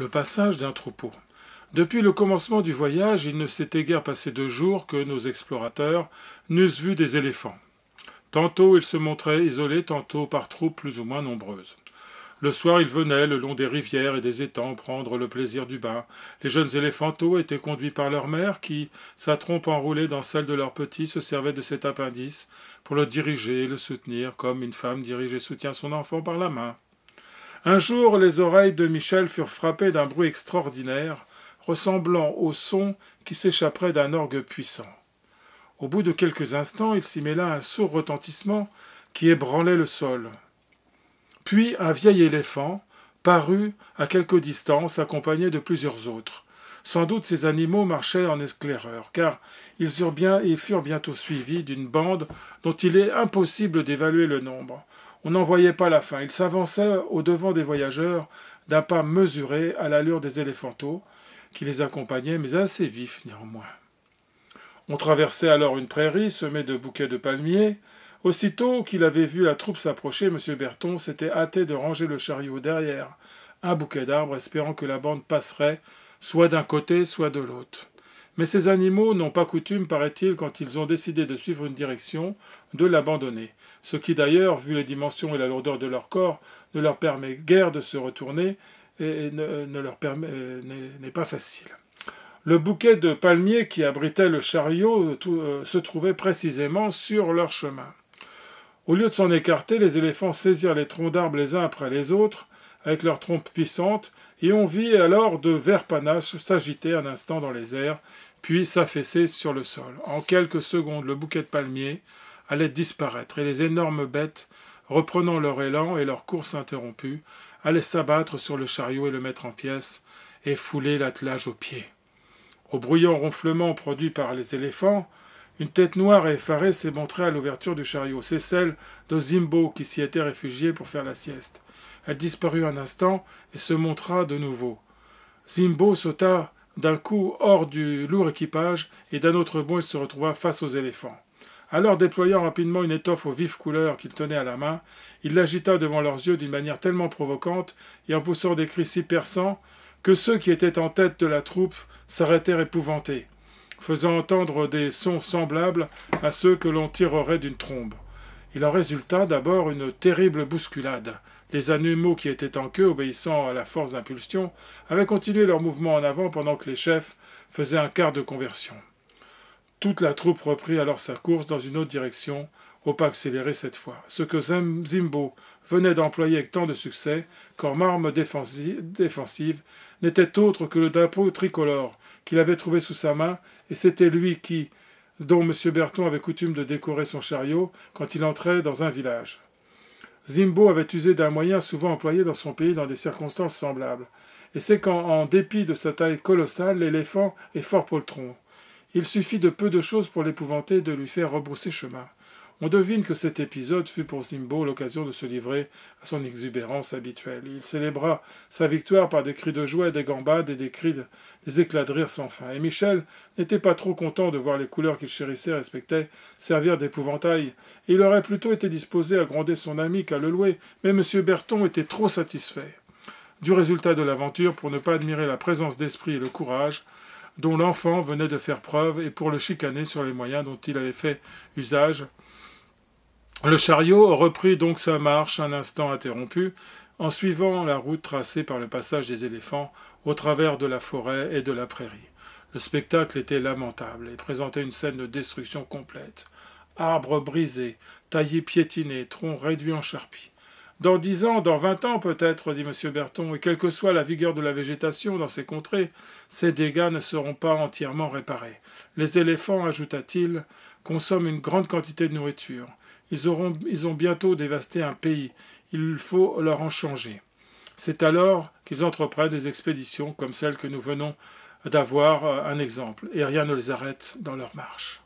le passage d'un troupeau. Depuis le commencement du voyage, il ne s'était guère passé deux jours que nos explorateurs n'eussent vu des éléphants. Tantôt ils se montraient isolés, tantôt par troupes plus ou moins nombreuses. Le soir, ils venaient le long des rivières et des étangs prendre le plaisir du bain. Les jeunes éléphantaux étaient conduits par leur mère qui, sa trompe enroulée dans celle de leur petit, se servait de cet appendice pour le diriger et le soutenir comme une femme dirige et soutient son enfant par la main. Un jour, les oreilles de Michel furent frappées d'un bruit extraordinaire, ressemblant au son qui s'échapperait d'un orgue puissant. Au bout de quelques instants, il s'y mêla un sourd retentissement qui ébranlait le sol. Puis un vieil éléphant parut à quelque distance, accompagné de plusieurs autres. Sans doute ces animaux marchaient en éclaireur car ils, bien, ils furent bientôt suivis d'une bande dont il est impossible d'évaluer le nombre. On n'en voyait pas la fin. Il s'avançait au devant des voyageurs d'un pas mesuré à l'allure des éléphantaux qui les accompagnaient, mais assez vifs néanmoins. On traversait alors une prairie semée de bouquets de palmiers. Aussitôt qu'il avait vu la troupe s'approcher, M. Berton s'était hâté de ranger le chariot derrière un bouquet d'arbres, espérant que la bande passerait soit d'un côté, soit de l'autre. Mais ces animaux n'ont pas coutume, paraît-il, quand ils ont décidé de suivre une direction, de l'abandonner, ce qui d'ailleurs, vu les dimensions et la lourdeur de leur corps, ne leur permet guère de se retourner et euh, n'est pas facile. Le bouquet de palmiers qui abritait le chariot euh, euh, se trouvait précisément sur leur chemin. Au lieu de s'en écarter, les éléphants saisirent les troncs d'arbres les uns après les autres, avec leurs trompes puissantes, et on vit alors de verts panaches s'agiter un instant dans les airs, puis s'affaisser sur le sol. En quelques secondes, le bouquet de palmiers allait disparaître, et les énormes bêtes, reprenant leur élan et leur course interrompue, allaient s'abattre sur le chariot et le mettre en pièces, et fouler l'attelage aux pieds. Au bruyant ronflement produit par les éléphants, une tête noire et effarée s'est montrée à l'ouverture du chariot. C'est celle de Zimbo qui s'y était réfugié pour faire la sieste. Elle disparut un instant et se montra de nouveau. Zimbo sauta d'un coup hors du lourd équipage et d'un autre bond il se retrouva face aux éléphants. Alors déployant rapidement une étoffe aux vives couleurs qu'il tenait à la main, il l'agita devant leurs yeux d'une manière tellement provocante et en poussant des cris si perçants que ceux qui étaient en tête de la troupe s'arrêtèrent épouvantés faisant entendre des sons semblables à ceux que l'on tirerait d'une trombe. Il en résulta d'abord une terrible bousculade. Les animaux qui étaient en queue, obéissant à la force d'impulsion, avaient continué leur mouvement en avant pendant que les chefs faisaient un quart de conversion. Toute la troupe reprit alors sa course dans une autre direction, au pas accéléré cette fois. Ce que Zimbo venait d'employer avec tant de succès, comme arme défensive, n'était autre que le drapeau tricolore qu'il avait trouvé sous sa main, et c'était lui qui, dont M. Berton avait coutume de décorer son chariot quand il entrait dans un village. Zimbo avait usé d'un moyen souvent employé dans son pays dans des circonstances semblables, et c'est qu'en dépit de sa taille colossale, l'éléphant est fort poltron. Il suffit de peu de choses pour l'épouvanter et de lui faire rebrousser chemin. On devine que cet épisode fut pour Zimbo l'occasion de se livrer à son exubérance habituelle. Il célébra sa victoire par des cris de joie, des gambades et des cris des éclats de rire sans fin. Et Michel n'était pas trop content de voir les couleurs qu'il chérissait et respectait servir d'épouvantail. Il aurait plutôt été disposé à gronder son ami qu'à le louer, mais M. Berton était trop satisfait du résultat de l'aventure pour ne pas admirer la présence d'esprit et le courage dont l'enfant venait de faire preuve et pour le chicaner sur les moyens dont il avait fait usage. Le chariot reprit donc sa marche un instant interrompu, en suivant la route tracée par le passage des éléphants au travers de la forêt et de la prairie. Le spectacle était lamentable et présentait une scène de destruction complète. Arbres brisés, taillis piétinés, troncs réduits en charpie. Dans dix ans, dans vingt ans peut-être, dit M. Berton, et quelle que soit la vigueur de la végétation dans ces contrées, ces dégâts ne seront pas entièrement réparés. Les éléphants, ajouta-t-il, consomment une grande quantité de nourriture. Ils, ils ont bientôt dévasté un pays. Il faut leur en changer. C'est alors qu'ils entreprennent des expéditions comme celle que nous venons d'avoir euh, un exemple, et rien ne les arrête dans leur marche.